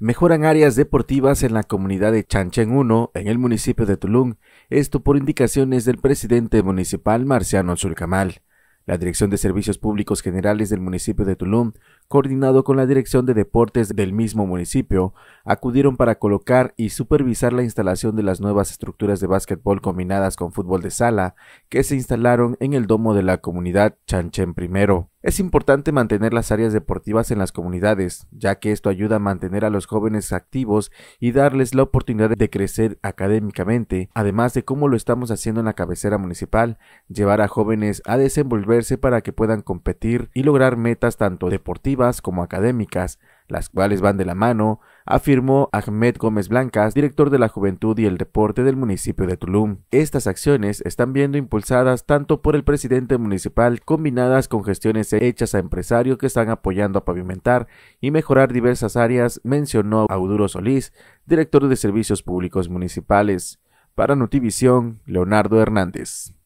Mejoran áreas deportivas en la comunidad de Chanchen I, en el municipio de Tulum, esto por indicaciones del presidente municipal Marciano Zulcamal. La Dirección de Servicios Públicos Generales del municipio de Tulum, coordinado con la Dirección de Deportes del mismo municipio, acudieron para colocar y supervisar la instalación de las nuevas estructuras de básquetbol combinadas con fútbol de sala que se instalaron en el domo de la comunidad Chanchen I. Es importante mantener las áreas deportivas en las comunidades, ya que esto ayuda a mantener a los jóvenes activos y darles la oportunidad de crecer académicamente, además de cómo lo estamos haciendo en la cabecera municipal, llevar a jóvenes a desenvolverse para que puedan competir y lograr metas tanto deportivas como académicas, las cuales van de la mano, afirmó Ahmed Gómez Blancas, director de la Juventud y el Deporte del municipio de Tulum. Estas acciones están viendo impulsadas tanto por el presidente municipal combinadas con gestiones hechas a empresarios que están apoyando a pavimentar y mejorar diversas áreas, mencionó Auduro Solís, director de Servicios Públicos Municipales. Para Notivisión, Leonardo Hernández.